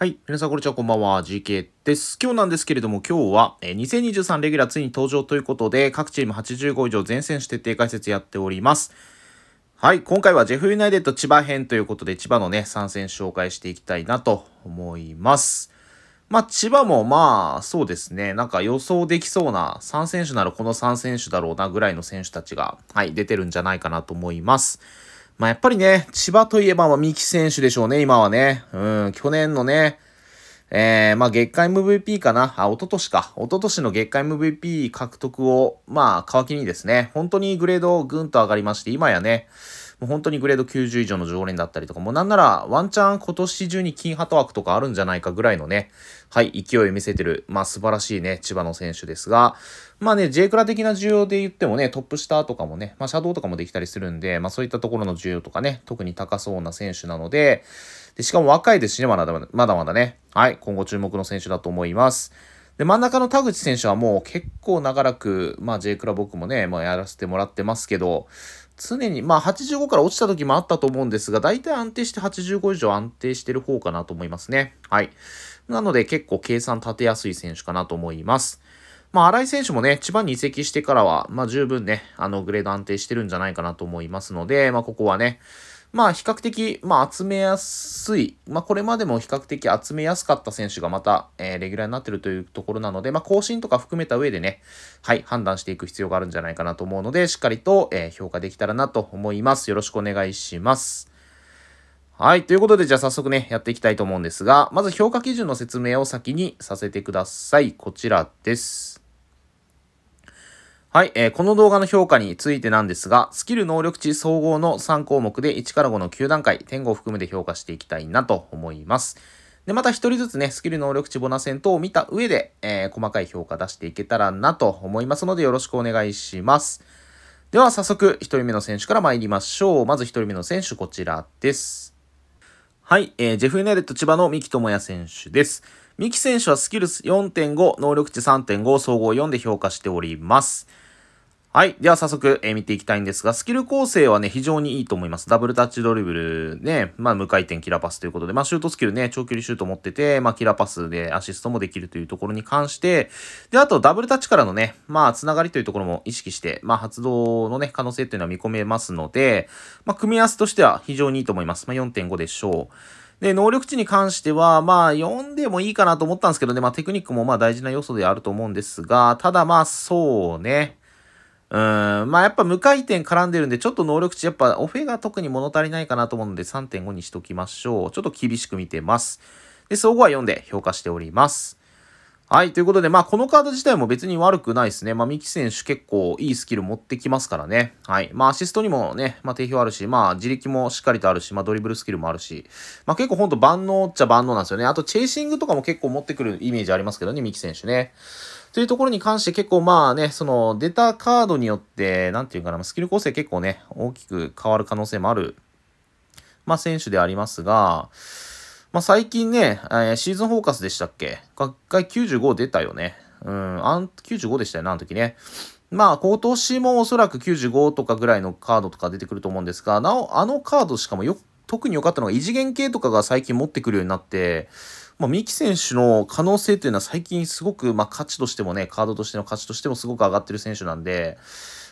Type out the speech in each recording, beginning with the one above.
はい。皆さん、こんにちは。こんばんは。GK です。今日なんですけれども、今日は、えー、2023レギュラーついに登場ということで、各チーム85以上全選手徹底解説やっております。はい。今回はジェフユナイテッド千葉編ということで、千葉のね、参戦紹介していきたいなと思います。まあ、千葉もまあ、そうですね。なんか予想できそうな、3選手ならこの3選手だろうなぐらいの選手たちが、はい、出てるんじゃないかなと思います。まあやっぱりね、千葉といえば、まあ、三木選手でしょうね、今はね。うん、去年のね、えー、まあ月間 MVP かな。あ、一昨年か。一昨年の月間 MVP 獲得を、まあ、乾きにですね、本当にグレードぐんと上がりまして、今やね、もう本当にグレード90以上の常連だったりとか、もうなんならワンチャン今年中に金ハト枠とかあるんじゃないかぐらいのね、はい、勢いを見せてる、まあ素晴らしいね、千葉の選手ですが、まあね、J クラ的な需要で言ってもね、トップ下とかもね、まあシャドウとかもできたりするんで、まあそういったところの需要とかね、特に高そうな選手なので、でしかも若いですしね、まだまだまだね、はい、今後注目の選手だと思います。で、真ん中の田口選手はもう結構長らく、まあ J クラ僕もね、まあやらせてもらってますけど、常に、まあ85から落ちた時もあったと思うんですが、大体安定して85以上安定してる方かなと思いますね。はい。なので結構計算立てやすい選手かなと思います。まあ、新井選手もね、千葉に移籍してからは、まあ、十分ね、あの、グレード安定してるんじゃないかなと思いますので、まあ、ここはね、まあ比較的、まあ集めやすい、まあこれまでも比較的集めやすかった選手がまた、えー、レギュラーになってるというところなので、まあ更新とか含めた上でね、はい、判断していく必要があるんじゃないかなと思うので、しっかりと、えー、評価できたらなと思います。よろしくお願いします。はい。ということで、じゃあ早速ね、やっていきたいと思うんですが、まず評価基準の説明を先にさせてください。こちらです。はい、えー、この動画の評価についてなんですが、スキル能力値総合の3項目で1から5の9段階、点5を含めて評価していきたいなと思います。で、また1人ずつね、スキル能力値ボナセントを見た上で、えー、細かい評価出していけたらなと思いますので、よろしくお願いします。では、早速、1人目の選手から参りましょう。まず1人目の選手、こちらです。はい、えー、ジェフ・ユナイレット千葉の三木智也選手です。三木選手はスキル4.5、能力値3.5、総合4で評価しております。はい。では早速、えー、見ていきたいんですが、スキル構成はね、非常にいいと思います。ダブルタッチドリブルね、まあ無回転キラパスということで、まあシュートスキルね、長距離シュート持ってて、まあキラパスでアシストもできるというところに関して、で、あとダブルタッチからのね、まあつながりというところも意識して、まあ発動のね、可能性というのは見込めますので、まあ組み合わせとしては非常にいいと思います。まあ4.5でしょう。で、能力値に関しては、まあ、読んでもいいかなと思ったんですけどね、まあ、テクニックもまあ大事な要素であると思うんですが、ただまあ、そうね。うん、まあやっぱ無回転絡んでるんで、ちょっと能力値、やっぱオフェが特に物足りないかなと思うので3.5にしときましょう。ちょっと厳しく見てます。で、総合は4で評価しております。はい、ということで、まあこのカード自体も別に悪くないですね。まあミキ選手結構いいスキル持ってきますからね。はい。まあアシストにもね、まあ定評あるし、まあ自力もしっかりとあるし、まあドリブルスキルもあるし、まあ結構ほんと万能っちゃ万能なんですよね。あとチェイシングとかも結構持ってくるイメージありますけどね、ミキ選手ね。というところに関して結構まあね、その出たカードによって、なんていうかな、スキル構成結構ね、大きく変わる可能性もある、まあ選手でありますが、まあ最近ね、えー、シーズンフォーカスでしたっけ学会95出たよね。うん、あん95でしたよね、あの時ね。まあ、今年もおそらく95とかぐらいのカードとか出てくると思うんですが、なお、あのカードしかもよ、特に良かったのが異次元系とかが最近持ってくるようになって、まあ、三木選手の可能性というのは最近すごく、まあ、価値としてもね、カードとしての価値としてもすごく上がってる選手なんで、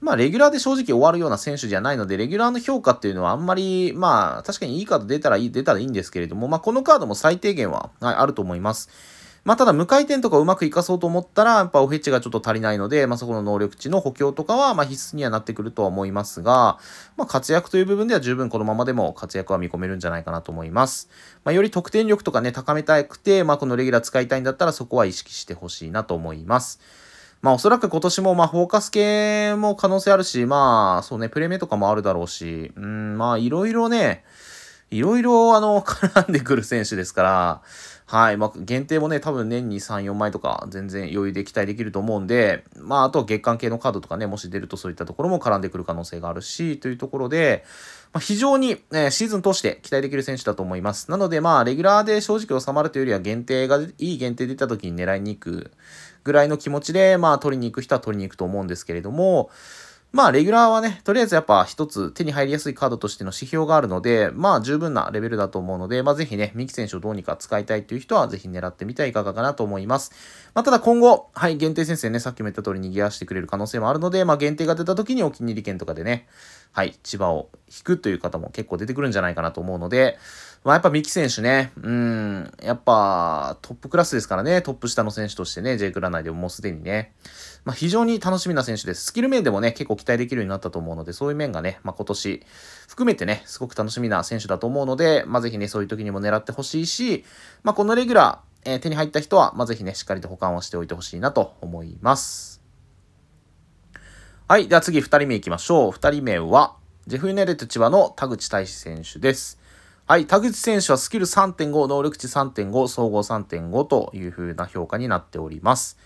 まあ、レギュラーで正直終わるような選手じゃないので、レギュラーの評価っていうのはあんまり、まあ、確かにいいカード出たらいい、出たらいいんですけれども、まあ、このカードも最低限は、はい、あると思います。まあ、ただ無回転とかうまく活かそうと思ったら、やっぱオフェチがちょっと足りないので、まあ、そこの能力値の補強とかは、ま必須にはなってくるとは思いますが、まあ、活躍という部分では十分このままでも活躍は見込めるんじゃないかなと思います。まあ、より得点力とかね、高めたくて、まあ、このレギュラー使いたいんだったらそこは意識してほしいなと思います。まあおそらく今年もまあフォーカス系も可能性あるし、まあそうね、プレミアとかもあるだろうし、うん、まあいろいろね、いろいろ、あの、絡んでくる選手ですから、はい。まあ、限定もね、多分年に3、4枚とか、全然余裕で期待できると思うんで、まあ、あと月間系のカードとかね、もし出るとそういったところも絡んでくる可能性があるし、というところで、まあ、非常に、ね、シーズン通して期待できる選手だと思います。なので、まあ、レギュラーで正直収まるというよりは、限定が、いい限定出た時に狙いに行くぐらいの気持ちで、まあ、取りに行く人は取りに行くと思うんですけれども、まあ、レギュラーはね、とりあえずやっぱ一つ手に入りやすいカードとしての指標があるので、まあ、十分なレベルだと思うので、まあ、ぜひね、ミキ選手をどうにか使いたいという人は、ぜひ狙ってみてはいかがかなと思います。まあ、ただ今後、はい、限定先生ね、さっきも言った通り逃げ出してくれる可能性もあるので、まあ、限定が出た時にお気に入り券とかでね、はい、千葉を引くという方も結構出てくるんじゃないかなと思うので、まあ、やっぱ三木選手ね、うん、やっぱトップクラスですからね、トップ下の選手としてね、J クラ内でももうすでにね、まあ、非常に楽しみな選手です。スキル面でもね、結構期待できるようになったと思うので、そういう面がね、まあ、今年含めてね、すごく楽しみな選手だと思うので、まあ、ぜひね、そういう時にも狙ってほしいし、まあ、このレギュラー、えー、手に入った人は、まあ、ぜひね、しっかりと保管をしておいてほしいなと思います。はい。では次、2人目いきましょう。2人目は、ジェフ・ユネレット千葉の田口大志選手です。はい、田口選手はスキル3.5、能力値3.5、総合3.5という風な評価になっております。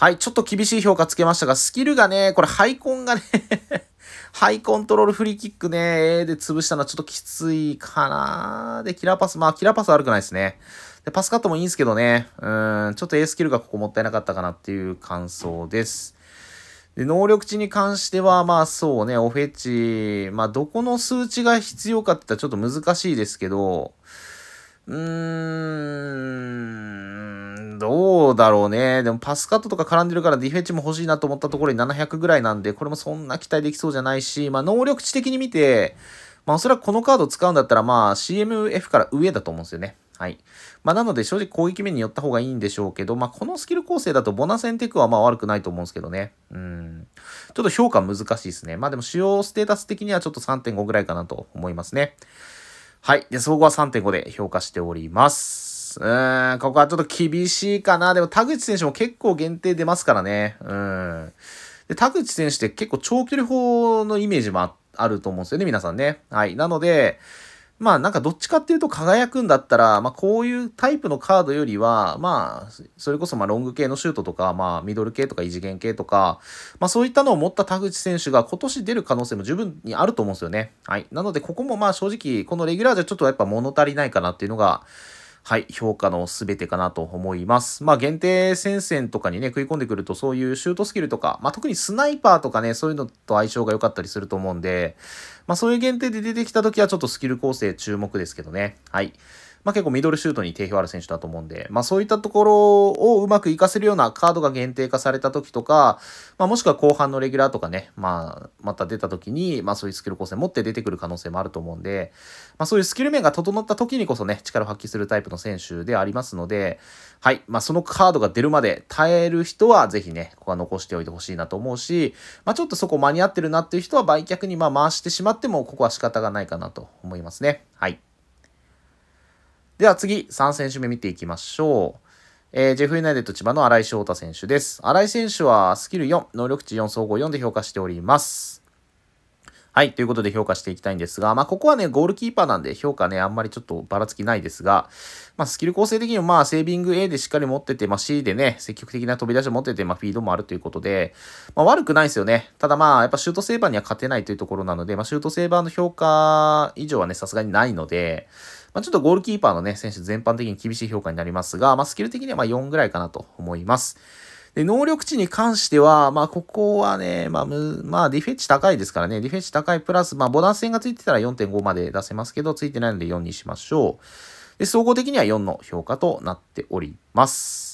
はい、ちょっと厳しい評価つけましたが、スキルがね、これ、ハイコンがね ハイコントロールフリーキックね、A で潰したのはちょっときついかなで、キラーパス、まあ、キラーパス悪くないですね。で、パスカットもいいんですけどね、うん、ちょっと A スキルがここもったいなかったかなっていう感想です。で、能力値に関しては、まあそうね、オフェチ、まあどこの数値が必要かって言ったらちょっと難しいですけど、うーん、どうだろうね。でもパスカットとか絡んでるからディフェンチも欲しいなと思ったところに700ぐらいなんで、これもそんな期待できそうじゃないし、まあ能力値的に見て、まあおそらくこのカード使うんだったらまあ CMF から上だと思うんですよね。はい。まあ、なので正直攻撃面に寄った方がいいんでしょうけど、まあ、このスキル構成だとボナセンテクはまあ悪くないと思うんですけどね。うん。ちょっと評価難しいですね。まあ、でも使用ステータス的にはちょっと3.5ぐらいかなと思いますね。はい。で、総合は3.5で評価しております。。うん、ここはちょっと厳しいかな。でも田口選手も結構限定出ますからね。うん。で、田口選手って結構長距離砲のイメージもあると思うんですよね、皆さんね。はい。なので、まあなんかどっちかっていうと輝くんだったら、まあこういうタイプのカードよりは、まあ、それこそまあロング系のシュートとか、まあミドル系とか異次元系とか、まあそういったのを持った田口選手が今年出る可能性も十分にあると思うんですよね。はい。なのでここもまあ正直、このレギュラーじゃちょっとやっぱ物足りないかなっていうのが、はい、評価のすべてかなと思います。まあ、限定戦線とかにね、食い込んでくると、そういうシュートスキルとか、まあ、特にスナイパーとかね、そういうのと相性が良かったりすると思うんで、まあ、そういう限定で出てきた時は、ちょっとスキル構成注目ですけどね。はい。まあ、結構ミドルシュートに定評ある選手だと思うんで、まあ、そういったところをうまく活かせるようなカードが限定化された時とか、まあ、もしくは後半のレギュラーとかね、まあ、また出た時に、まあ、そういうスキル構成持って出てくる可能性もあると思うんで、まあ、そういうスキル面が整った時にこそね、力を発揮するタイプの選手でありますので、はい、まあ、そのカードが出るまで耐える人は、ぜひね、ここは残しておいてほしいなと思うし、まあ、ちょっとそこ間に合ってるなっていう人は売却にまあ回してしまっても、ここは仕方がないかなと思いますね。はい。では次、3選手目見ていきましょう。えー、ジェフユナイテッド千葉の新井翔太選手です。新井選手はスキル4、能力値4、総合4で評価しております。はい、ということで評価していきたいんですが、まあ、ここはね、ゴールキーパーなんで評価ね、あんまりちょっとばらつきないですが、まあ、スキル構成的にも、まあ、セービング A でしっかり持ってて、まあ、C でね、積極的な飛び出しを持ってて、まあ、フィードもあるということで、まあ、悪くないですよね。ただまあ、やっぱシュートセーバーには勝てないというところなので、まあ、シュートセーバーの評価以上はね、さすがにないので、まあ、ちょっとゴールキーパーのね、選手全般的に厳しい評価になりますが、まあ、スキル的にはま4ぐらいかなと思います。で、能力値に関しては、まあ、ここはね、まあ、まあ、ディフェッチ高いですからね、ディフェッチ高いプラス、まあ、ボンス線がついてたら4.5まで出せますけど、ついてないので4にしましょう。で、総合的には4の評価となっております。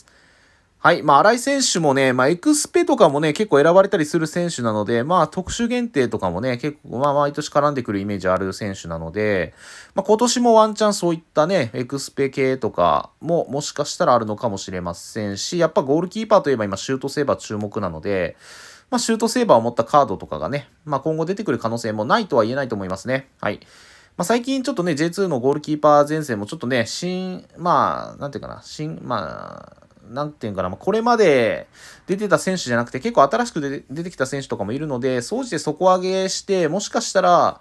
はい。まあ、荒井選手もね、まあ、エクスペとかもね、結構選ばれたりする選手なので、まあ、特殊限定とかもね、結構、まあ、毎年絡んでくるイメージある選手なので、まあ、今年もワンチャンそういったね、エクスペ系とかも、もしかしたらあるのかもしれませんし、やっぱゴールキーパーといえば今、シュートセーバー注目なので、まあ、シュートセーバーを持ったカードとかがね、まあ、今後出てくる可能性もないとは言えないと思いますね。はい。まあ、最近ちょっとね、J2 のゴールキーパー前線もちょっとね、新、まあ、なんていうかな、新、まあ、なんていうかな、まあ、これまで出てた選手じゃなくて、結構新しく出てきた選手とかもいるので、総じて底上げして、もしかしたら、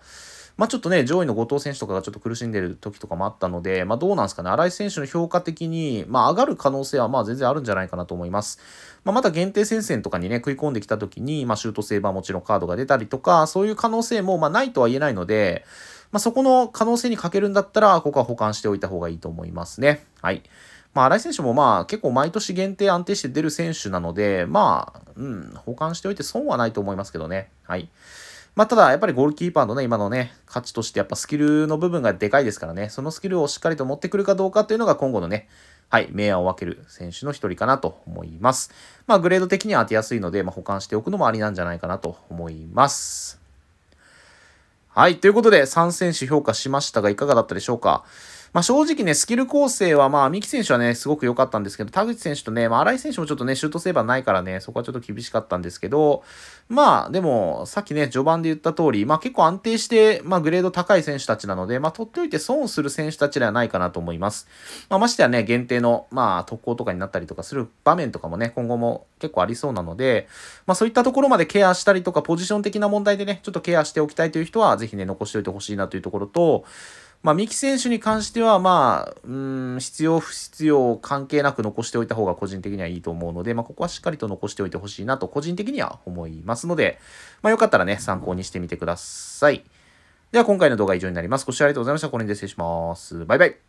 まあ、ちょっとね、上位の後藤選手とかがちょっと苦しんでる時とかもあったので、まあ、どうなんですかね、新井選手の評価的に、まあ、上がる可能性はまあ全然あるんじゃないかなと思います。まあ、また限定戦線とかにね、食い込んできた時に、まあ、シュートセーバーもちろんカードが出たりとか、そういう可能性もまあないとは言えないので、まあ、そこの可能性に欠けるんだったら、ここは保管しておいた方がいいと思いますね。はい。まあ、新井選手もまあ、結構毎年限定安定して出る選手なので、まあ、うん、保管しておいて損はないと思いますけどね。はい。まあ、ただ、やっぱりゴールキーパーのね、今のね、価値として、やっぱスキルの部分がでかいですからね、そのスキルをしっかりと持ってくるかどうかというのが今後のね、はい、明暗を分ける選手の一人かなと思います。まあ、グレード的には当てやすいので、まあ、保管しておくのもありなんじゃないかなと思います。はい、ということで、3選手評価しましたが、いかがだったでしょうか。まあ、正直ね、スキル構成は、まあ、三木選手はね、すごく良かったんですけど、田口選手とね、まあ、新井選手もちょっとね、シュートセーバーないからね、そこはちょっと厳しかったんですけど、まあ、でも、さっきね、序盤で言った通り、まあ、結構安定して、まあ、グレード高い選手たちなので、まあ、取っておいて損する選手たちではないかなと思います。まあ、ましてはね、限定の、まあ、特攻とかになったりとかする場面とかもね、今後も結構ありそうなので、まあ、そういったところまでケアしたりとか、ポジション的な問題でね、ちょっとケアしておきたいという人は、ぜひね、残しておいてほしいなというところと、まあ、三木選手に関しては、まあ、うん、必要不必要関係なく残しておいた方が個人的にはいいと思うので、まあ、ここはしっかりと残しておいてほしいなと個人的には思いますので、まあ、よかったらね、参考にしてみてください。では今回の動画は以上になります。ご視聴ありがとうございました。これに失礼します。バイバイ。